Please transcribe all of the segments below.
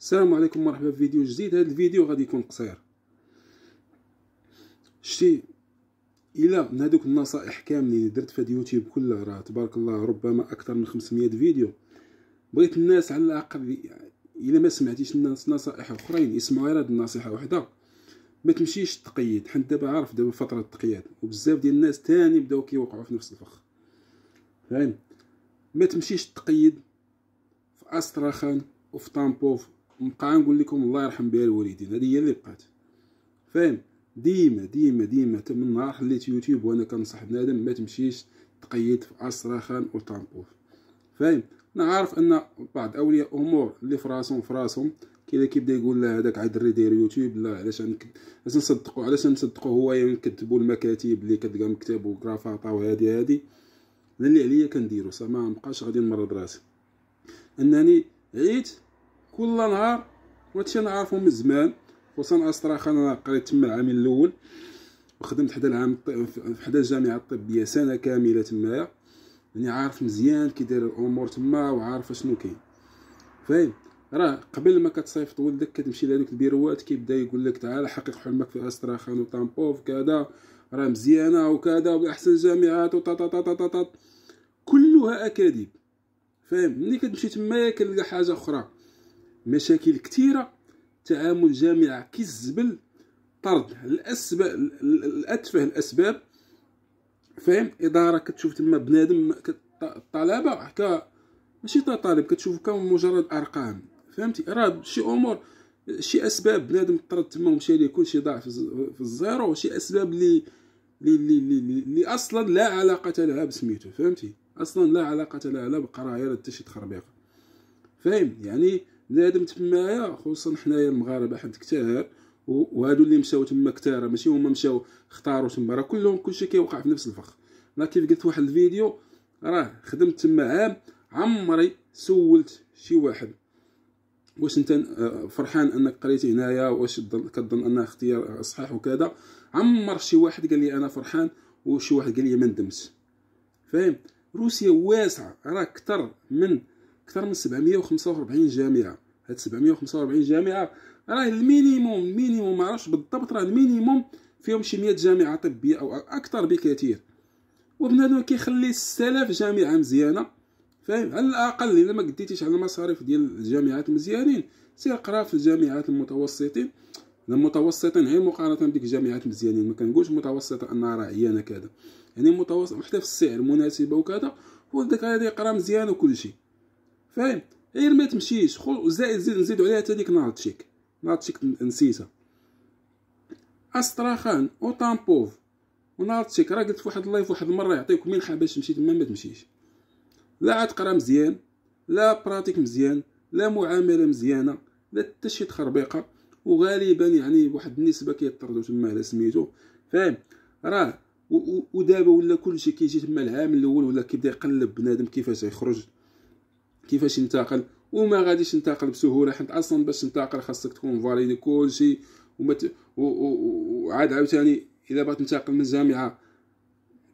السلام عليكم مرحبا في فيديو جديد هذا الفيديو غادي يكون قصير شتي الا من هذوك النصائح كاملين درت في اليوتيوب كله راه تبارك الله ربما اكثر من 500 فيديو بغيت الناس على الاقل الا ما سمعتيش الناس نصائح اخرين يسمعوا غير هاد النصيحه وحده ما تمشيش تقيد حنت دابا عارف دابا فتره التقييد وبزاف ديال الناس تاني بداو كيوقعوا في نفس الفخ فاهم ما تمشيش تقيد في استراخان وفي طامبوف نبقى نقول لكم الله يرحم بها الوالدين هذه هي اللي بقات فاهم ديما ديما ديما تم من نهار حليت يوتيوب وانا كنصح بنادم ما تمشيش تقيد في اسراخان وطنطوف فاهم انا عارف ان بعض اولياء امور اللي في راسهم في راسهم كي كيبدا يقول لا هذاك عاد الري داير يوتيوب لا علاش علاش نصدقوا علاش نصدقوا هو يكذبوا المكاتب اللي كتلقى مكتب وكرافاطه وهذه هذه انا اللي عليا كنديرو صافي ما نبقاش غادي نمرض راسي انني عيت كل نهار وهادشي انا من زمان خصوصا استراخان انا قريت تما العامين الاول وخدمت حدا العام حدا الجامعه الطبيه سنه كامله تمايا يعني عارف مزيان كي داير الامور تما وعارف شنو كاين فاهم راه قبل ما كتصيفط ولدك كتمشي لهذوك البيروات كيبدا يقول لك تعال حقق حلمك في استراخان وطامبوف كذا راه مزيانه وكذا واحسن الجامعات طا كلها اكاذيب فاهم ملي كتمشي تمايا كتلقى حاجه اخرى مشاكل كثيره تعامل جامعه كي الزبل طرد الاسباب الاتفه الاسباب فاهم اداره كتشوف تما بنادم الطلبه حكا ماشي تا طالب كتشوف كم مجرد ارقام فهمتي راه شي امور شي اسباب بنادم طرد تما ومشى ليه كلشي ضاع في الزيرو وشي اسباب لي لي, لي, لي اصلا لا علاقه لها بسميتو فهمتي اصلا لا علاقه لها لا بقرايه لا حتى شي تخربيق فاهم يعني بنادم تمايا خصوصا حنايا المغاربه حد كتار وهادو اللي مشاو تما كتار ماشي هما مشاو اختاروا تما راه كلهم كلشي كيوقع في نفس الفخ انا كيف قلت واحد الفيديو راه خدمت تما عام عمري سولت شي واحد واش انت آه، فرحان انك قريتي هنايا واش كظن انها اختيار صحيح وكذا عمر شي واحد قال لي انا فرحان وشي واحد قال لي ما ندمت فاهم روسيا واسعه راه اكثر من اكثر من 745 جامعه هاد 745 جامعه راه المينيموم المينيموم ما بالضبط راه المينيموم فيهم شي 100 جامعه طبيه او اكثر بكثير وبنادم كيخلي 6000 جامعه مزيانه فاهم على الاقل الا ما قديتيش على المصاريف ديال الجامعات مزيانين سير قرا في الجامعات المتوسطين المتوسطين غير مقارنه بديك الجامعات مزيانين ما كنقولش متوسطه انها راه عيانه كذا يعني متوسط حتى في السعر مناسبه وكذا وداك غادي يقرا مزيان وكلشي فاهم غير ما تمشيش خل زائد زيد نزيد عليها حتى ديك نارتشيك نارتشيك نسيتها استراخان وطامبوف ونارتشيك راه قلت في واحد اللايف واحد المره يعطيك منحه باش تمشي تما ما تمشيش لا عاد قرا مزيان لا براتيك مزيان لا معامله مزيانه لا حتى شي تخربيقه وغالبا يعني بواحد النسبه كيطردوا تما على سميتو فاهم راه ودابا ولا كلشي كيجي تما العام الاول ولا كيبدا يقلب بنادم كيفاش يخرج كيفاش ينتقل وما غاديش ينتقل بسهوله حيت اصلا باش تنتقل خاصك تكون فاليدي كلشي ومت وعاد عاوتاني اذا بغيت تنتقل من جامعه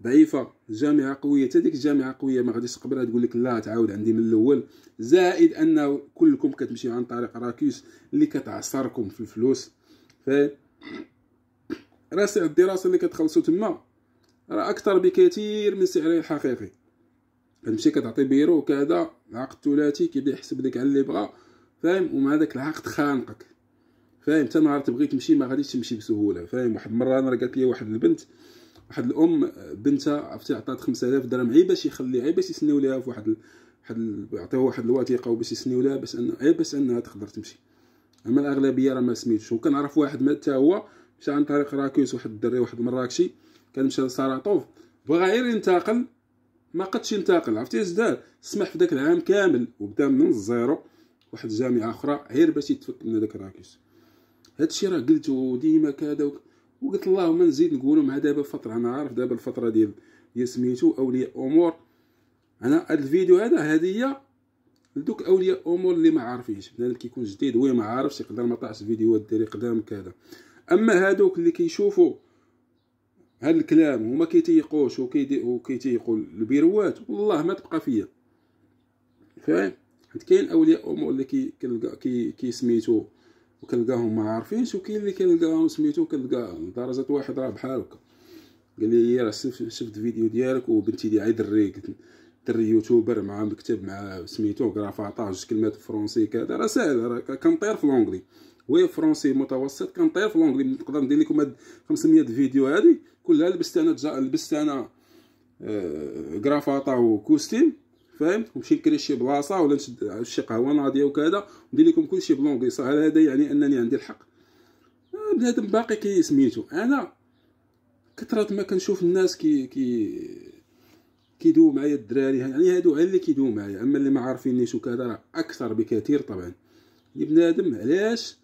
ضعيفه جامعه قويه حتى ديك الجامعه قويه ما غاديش تقبلها تقول لك لا تعاود عندي من الاول زائد انه كلكم كتمشيو عن طريق راكيس اللي كتعصركم في الفلوس ف راه سعر الدراسه اللي كتخلصو تما راه اكثر بكثير من سعره الحقيقي كتمشي كتعطي بيرو وكذا العقد الثلاثي كيبدا يحسب لك على اللي بغا فاهم ومع داك العقد خانقك فاهم حتى نهار تبغي تمشي ما غاديش تمشي بسهوله فاهم واحد المره انا قالت لي واحد البنت واحد الام بنتها عرفتي عطات 5000 درهم عيب باش يخلي عيب باش يسنيو ليها في واحد واحد يعطيوها واحد الوثيقه وباش يسنيو ليها باش انه عيب باش انها تقدر تمشي اما الاغلبيه راه ما سميتش وكنعرف واحد مات حتى هو مشى عن طريق راكوس واحد الدري واحد مراكشي كان مشى لسراطوف بغا غير ينتقل ما قدش ينتقل عرفتي اش دار سمح في داك العام كامل وبدا من الزيرو واحد الجامعه اخرى غير باش يتفك من داك الراكش هادشي راه قلتو ديما كذا وقلت اللهم نزيد نقولو مع دابا فتره انا عارف دابا الفتره ديال ديال سميتو اولياء امور انا هاد الفيديو هذا هديه لدوك اولياء امور اللي ما عارفينش بنادم كيكون جديد وي ما عارفش يقدر ما طاحش فيديوهات ديري قدام كذا اما هادوك اللي كيشوفوا هاد الكلام هما كيتيقوش وكيتيقوا البيروات والله ما تبقى فيا فاهم حيت كاين اولياء امور اللي كي كي, كي سميتو وكنلقاهم ما عارفينش وكاين اللي كنلقاهم سميتو كنلقى درجة واحد راه بحال هكا قال لي إيه، راه شفت فيديو ديالك وبنتي دي عيد الريك دري يوتيوبر مع مكتب مع سميتو كرافاطاج جوج كلمات فرونسي كذا راه ساهل راه كنطير في لونجلي وي فرونسي متوسط كنطير في لونجلي نقدر ندير لكم 500 فيديو هادي كلها لبست انا جا... لبست انا كرافاطه آه، وكوستيم فهمت نمشي نكري شي بلاصه ولا نشد شي قهوه ناضيه وكذا ندير لكم كلشي صح هل هذا يعني انني عندي الحق آه، بنادم باقي كي سميتو انا كثرات ما كنشوف الناس كي كي كيدو معايا الدراري يعني هادو غير اللي كيدو معايا اما اللي ما عارفينيش وكذا راه اكثر بكثير طبعا يعني بنادم علاش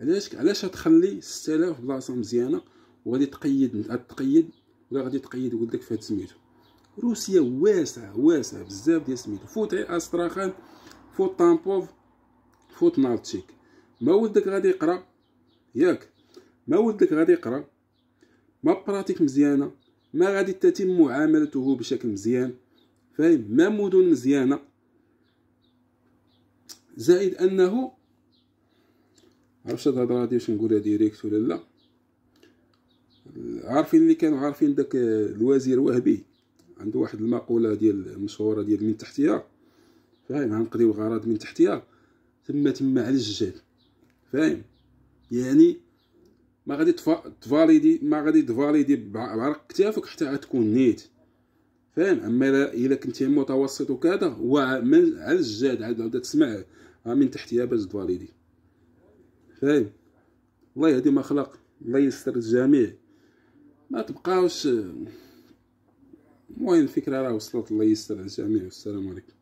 علاش علاش تخلي 6000 بلاصه مزيانه وغادي تقيد تقيد ولا غادي تقيد ولدك في هاد سميتو روسيا واسعه واسعه بزاف ديال سميتو فوت غير استراخان فوت طامبوف فوت نالتشيك ما ولدك غادي يقرا ياك ما ولدك غادي يقرا ما براتيك مزيانه ما غادي تتم معاملته بشكل مزيان فاهم ما مدن مزيانه زائد انه عرفتش هاد الهضره هادي واش نقولها ديريكت ولا لا عارفين اللي كانوا عارفين داك الوزير وهبي عنده واحد المقوله ديال مشهوره ديال من تحتيها فاهم غنقضيو الغرض من تحتيها تما تما على الجال فاهم يعني ما غادي تفاليدي ما غادي تفاليدي بعرق كتافك حتى تكون نيت فاهم اما الا كنتي متوسط وكذا هو من على الجاد عاد تسمع من تحتيها باش تفاليدي فاهم الله يهدي ما خلق الله يستر الجميع ما تبقاوش المهم الفكره راه وصلت الله يستر على الجميع والسلام عليكم